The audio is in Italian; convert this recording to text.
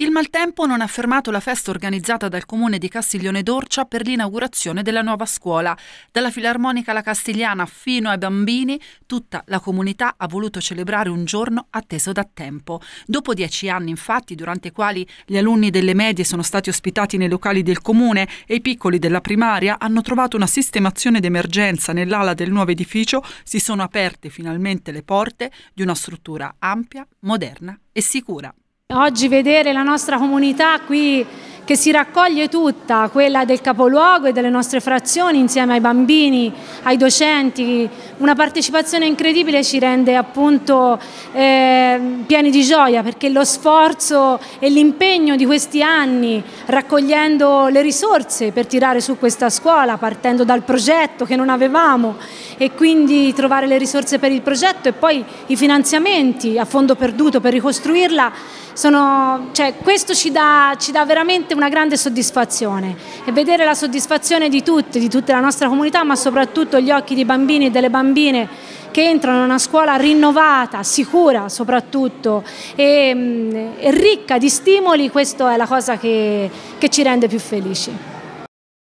Il maltempo non ha fermato la festa organizzata dal comune di Castiglione d'Orcia per l'inaugurazione della nuova scuola. Dalla Filarmonica alla Castigliana fino ai bambini, tutta la comunità ha voluto celebrare un giorno atteso da tempo. Dopo dieci anni, infatti, durante i quali gli alunni delle medie sono stati ospitati nei locali del comune e i piccoli della primaria hanno trovato una sistemazione d'emergenza nell'ala del nuovo edificio, si sono aperte finalmente le porte di una struttura ampia, moderna e sicura. Oggi vedere la nostra comunità qui che si raccoglie tutta, quella del capoluogo e delle nostre frazioni insieme ai bambini, ai docenti, una partecipazione incredibile ci rende appunto eh, pieni di gioia perché lo sforzo e l'impegno di questi anni raccogliendo le risorse per tirare su questa scuola partendo dal progetto che non avevamo e quindi trovare le risorse per il progetto e poi i finanziamenti a fondo perduto per ricostruirla, sono, cioè, questo ci dà, ci dà veramente una grande soddisfazione e vedere la soddisfazione di tutti, di tutta la nostra comunità, ma soprattutto gli occhi dei bambini e delle bambine che entrano in una scuola rinnovata, sicura soprattutto e, mm, e ricca di stimoli, questa è la cosa che, che ci rende più felici.